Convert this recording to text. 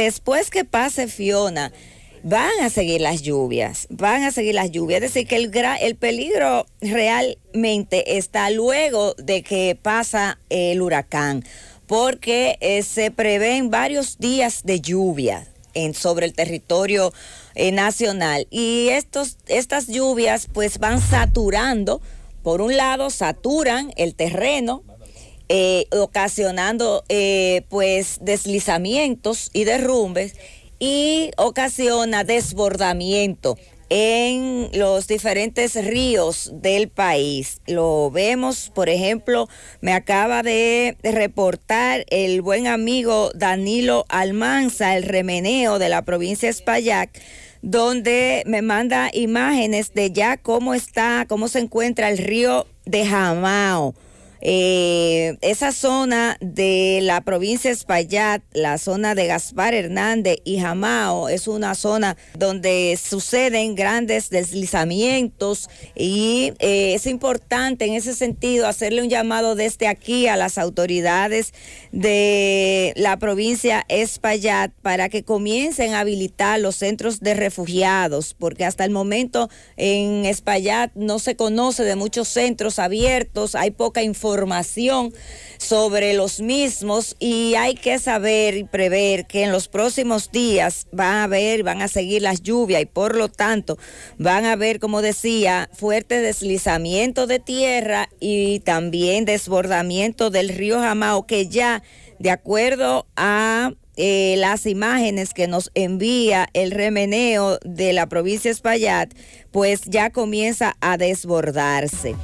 Después que pase Fiona, van a seguir las lluvias, van a seguir las lluvias. Es decir, que el, peligro realmente está luego de que pasa el huracán, porque eh, se prevén varios días de lluvia en, sobre el territorio eh, nacional. Y estos, estas lluvias pues van saturando. Por un lado, saturan el terreno, eh, ocasionando eh, pues deslizamientos y derrumbes y ocasiona desbordamiento en los diferentes ríos del país. Lo vemos, por ejemplo, me acaba de reportar el buen amigo Danilo Almanza, el remeneo de la provincia de Espaillat, donde me manda imágenes de ya cómo está, cómo se encuentra el río de Jamao eh, esa zona de la provincia de Espaillat, la zona de Gaspar Hernández y Jamao, es una zona donde suceden grandes deslizamientos y eh, es importante en ese sentido hacerle un llamado desde aquí a las autoridades de la provincia Espaillat para que comiencen a habilitar los centros de refugiados, porque hasta el momento en Espaillat no se conoce de muchos centros abiertos, hay poca información información sobre los mismos y hay que saber y prever que en los próximos días van a haber, van a seguir las lluvias y por lo tanto van a haber, como decía, fuerte deslizamiento de tierra y también desbordamiento del río Jamao que ya, de acuerdo a eh, las imágenes que nos envía el remeneo de la provincia de Espaillat, pues ya comienza a desbordarse.